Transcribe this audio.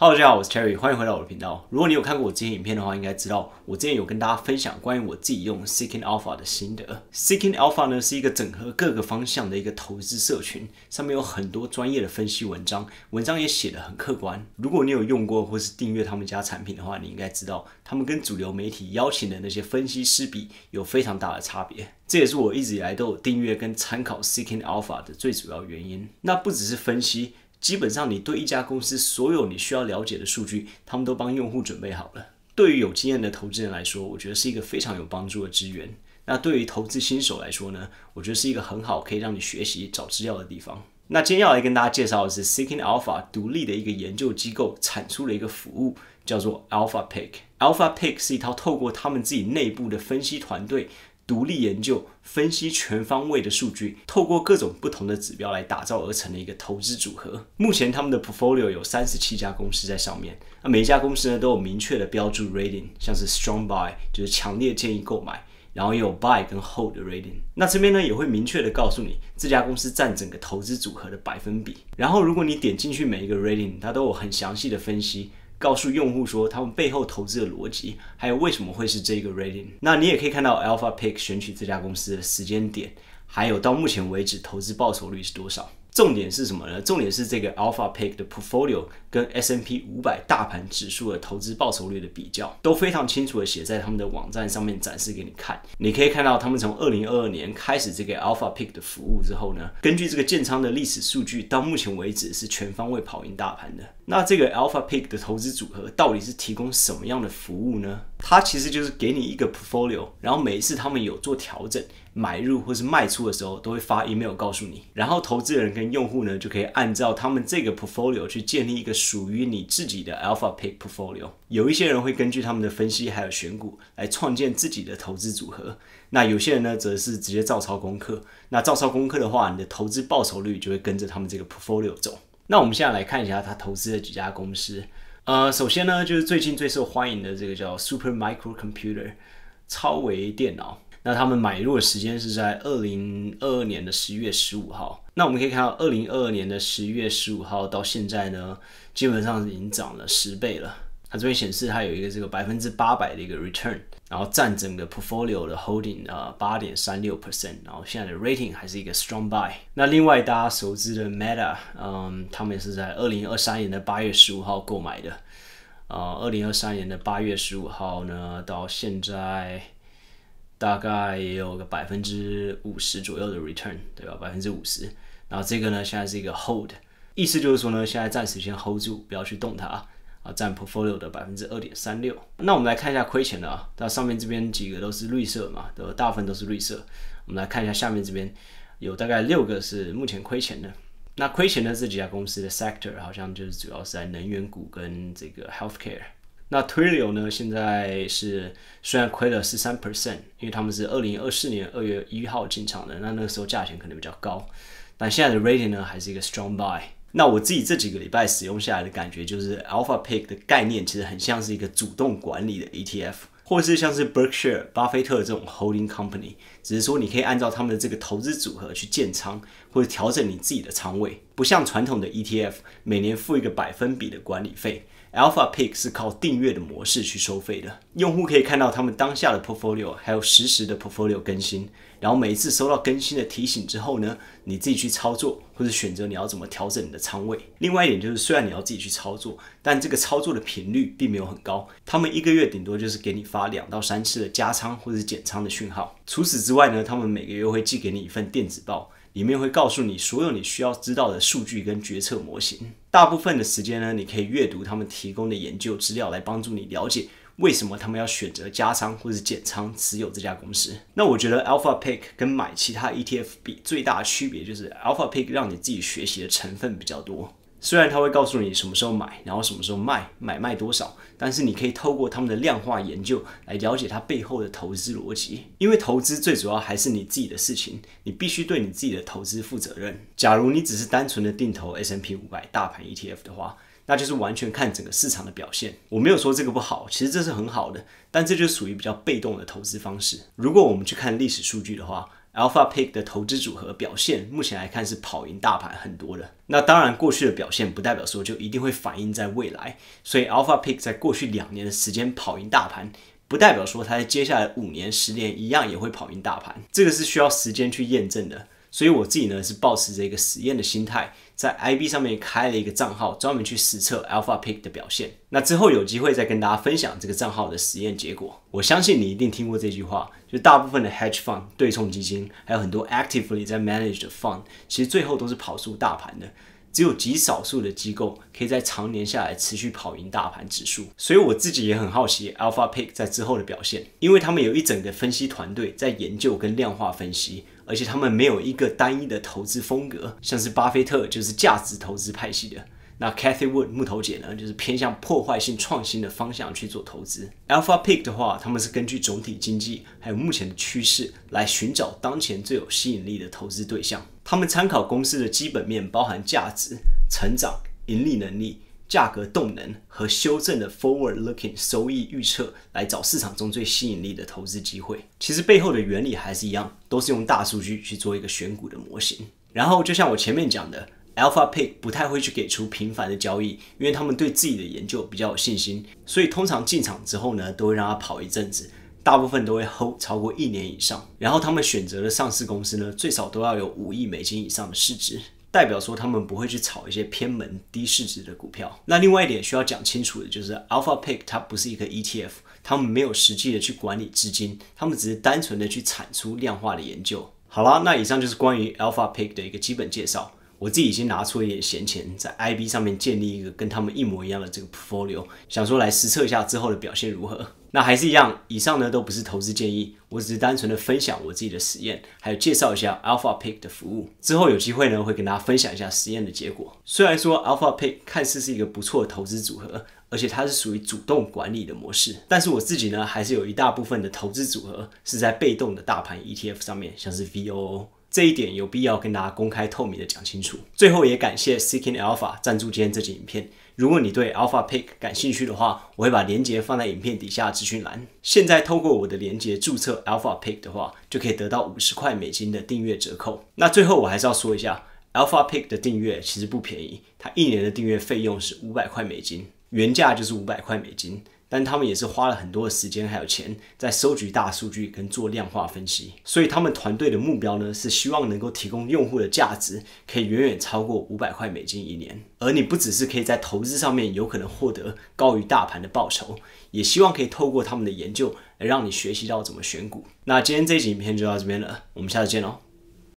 Hello，大家好，我是 Terry，欢迎回到我的频道。如果你有看过我之前影片的话，应该知道我之前有跟大家分享关于我自己用 Seeking Alpha 的心得。Seeking Alpha 呢是一个整合各个方向的一个投资社群，上面有很多专业的分析文章，文章也写得很客观。如果你有用过或是订阅他们家产品的话，你应该知道他们跟主流媒体邀请的那些分析师比有非常大的差别。这也是我一直以来都有订阅跟参考 Seeking Alpha 的最主要原因。那不只是分析。基本上，你对一家公司所有你需要了解的数据，他们都帮用户准备好了。对于有经验的投资人来说，我觉得是一个非常有帮助的资源。那对于投资新手来说呢，我觉得是一个很好可以让你学习找资料的地方。那今天要来跟大家介绍的是 Seeking Alpha 独立的一个研究机构产出的一个服务，叫做 Alpha Pick。Alpha Pick 是一套透过他们自己内部的分析团队。独立研究、分析全方位的数据，透过各种不同的指标来打造而成的一个投资组合。目前他们的 portfolio 有三十七家公司在上面，那每一家公司呢都有明确的标注 rating，像是 strong buy 就是强烈建议购买，然后也有 buy 跟 hold rating。那这边呢也会明确的告诉你这家公司占整个投资组合的百分比。然后如果你点进去每一个 rating，它都有很详细的分析。告诉用户说他们背后投资的逻辑，还有为什么会是这个 rating。那你也可以看到 Alpha Pick 选取这家公司的时间点，还有到目前为止投资报酬率是多少。重点是什么呢？重点是这个 Alpha Pick 的 Portfolio 跟 S&P 五百大盘指数的投资报酬率的比较都非常清楚的写在他们的网站上面展示给你看。你可以看到，他们从二零二二年开始这个 Alpha Pick 的服务之后呢，根据这个建仓的历史数据到目前为止是全方位跑赢大盘的。那这个 Alpha Pick 的投资组合到底是提供什么样的服务呢？它其实就是给你一个 portfolio，然后每一次他们有做调整、买入或是卖出的时候，都会发 email 告诉你。然后投资人跟用户呢，就可以按照他们这个 portfolio 去建立一个属于你自己的 alpha pick portfolio。有一些人会根据他们的分析还有选股来创建自己的投资组合，那有些人呢，则是直接照抄功课。那照抄功课的话，你的投资报酬率就会跟着他们这个 portfolio 走。那我们现在来看一下他投资的几家公司。呃，首先呢，就是最近最受欢迎的这个叫 Super Micro Computer，超维电脑。那他们买入的时间是在二零二二年的十一月十五号。那我们可以看到，二零二二年的十一月十五号到现在呢，基本上已经涨了十倍了。它这边显示它有一个这个百分之八百的一个 return，然后占整个 portfolio 的 holding 啊八点三六 percent，然后现在的 rating 还是一个 strong buy。那另外大家熟知的 Meta，嗯，他们也是在二零二三年的八月十五号购买的，呃，二零二三年的八月十五号呢，到现在大概也有个百分之五十左右的 return，对吧？百分之五十。然后这个呢，现在是一个 hold，意思就是说呢，现在暂时先 hold 住，不要去动它啊。占 portfolio 的百分之二点三六。那我们来看一下亏钱的啊，那上面这边几个都是绿色嘛，都大部分都是绿色。我们来看一下下面这边，有大概六个是目前亏钱的。那亏钱的这几家公司的 sector 好像就是主要是在能源股跟这个 healthcare。那 Trio 呢，现在是虽然亏了十三 percent，因为他们是二零二四年二月一号进场的，那那个时候价钱可能比较高，但现在的 rating 呢还是一个 strong buy。那我自己这几个礼拜使用下来的感觉，就是 Alpha Pick 的概念其实很像是一个主动管理的 ETF，或是像是 Berkshire 巴菲特这种 holding company，只是说你可以按照他们的这个投资组合去建仓或者调整你自己的仓位，不像传统的 ETF 每年付一个百分比的管理费，Alpha Pick 是靠订阅的模式去收费的，用户可以看到他们当下的 portfolio，还有实时的 portfolio 更新。然后每一次收到更新的提醒之后呢，你自己去操作或者选择你要怎么调整你的仓位。另外一点就是，虽然你要自己去操作，但这个操作的频率并没有很高。他们一个月顶多就是给你发两到三次的加仓或者减仓的讯号。除此之外呢，他们每个月会寄给你一份电子报，里面会告诉你所有你需要知道的数据跟决策模型。大部分的时间呢，你可以阅读他们提供的研究资料来帮助你了解。为什么他们要选择加仓或者减仓持有这家公司？那我觉得 Alpha Pick 跟买其他 ETF 比最大的区别就是 Alpha Pick 让你自己学习的成分比较多。虽然他会告诉你什么时候买，然后什么时候卖，买卖多少，但是你可以透过他们的量化研究来了解它背后的投资逻辑。因为投资最主要还是你自己的事情，你必须对你自己的投资负责任。假如你只是单纯的定投 S M P 五百大盘 ETF 的话，那就是完全看整个市场的表现，我没有说这个不好，其实这是很好的，但这就属于比较被动的投资方式。如果我们去看历史数据的话，Alpha Pick 的投资组合表现目前来看是跑赢大盘很多的。那当然，过去的表现不代表说就一定会反映在未来，所以 Alpha Pick 在过去两年的时间跑赢大盘，不代表说它在接下来五年、十年一样也会跑赢大盘，这个是需要时间去验证的。所以我自己呢是保持着一个实验的心态，在 i b 上面开了一个账号，专门去实测 alpha pick 的表现。那之后有机会再跟大家分享这个账号的实验结果。我相信你一定听过这句话，就大部分的 hedge fund 对冲基金，还有很多 actively 在 managed fund，其实最后都是跑输大盘的。只有极少数的机构可以在常年下来持续跑赢大盘指数。所以我自己也很好奇 alpha pick 在之后的表现，因为他们有一整个分析团队在研究跟量化分析。而且他们没有一个单一的投资风格，像是巴菲特就是价值投资派系的，那 c a t h y Wood 木头姐呢，就是偏向破坏性创新的方向去做投资。Alpha Pick 的话，他们是根据总体经济还有目前的趋势来寻找当前最有吸引力的投资对象，他们参考公司的基本面，包含价值、成长、盈利能力。价格动能和修正的 forward looking 收益预测，来找市场中最吸引力的投资机会。其实背后的原理还是一样，都是用大数据去做一个选股的模型。然后就像我前面讲的，Alpha Pick 不太会去给出频繁的交易，因为他们对自己的研究比较有信心。所以通常进场之后呢，都会让它跑一阵子，大部分都会 hold 超过一年以上。然后他们选择的上市公司呢，最少都要有五亿美金以上的市值。代表说他们不会去炒一些偏门低市值的股票。那另外一点需要讲清楚的就是，Alpha Pick 它不是一个 ETF，他们没有实际的去管理资金，他们只是单纯的去产出量化的研究。好啦，那以上就是关于 Alpha Pick 的一个基本介绍。我自己已经拿出一点闲钱，在 IB 上面建立一个跟他们一模一样的这个 portfolio，想说来实测一下之后的表现如何。那还是一样，以上呢都不是投资建议，我只是单纯的分享我自己的实验，还有介绍一下 Alpha Pick 的服务。之后有机会呢，会跟大家分享一下实验的结果。虽然说 Alpha Pick 看似是一个不错的投资组合，而且它是属于主动管理的模式，但是我自己呢，还是有一大部分的投资组合是在被动的大盘 ETF 上面，像是 VOO。这一点有必要跟大家公开透明的讲清楚。最后也感谢 Seeking Alpha 赞助今天这集影片。如果你对 Alpha Pick 感兴趣的话，我会把链接放在影片底下资讯栏。现在透过我的链接注册 Alpha Pick 的话，就可以得到五十块美金的订阅折扣。那最后我还是要说一下，Alpha Pick 的订阅其实不便宜，它一年的订阅费用是五百块美金，原价就是五百块美金。但他们也是花了很多的时间还有钱在收集大数据跟做量化分析，所以他们团队的目标呢是希望能够提供用户的价值可以远远超过五百块美金一年，而你不只是可以在投资上面有可能获得高于大盘的报酬，也希望可以透过他们的研究来让你学习到怎么选股。那今天这集影片就到这边了，我们下次见喽。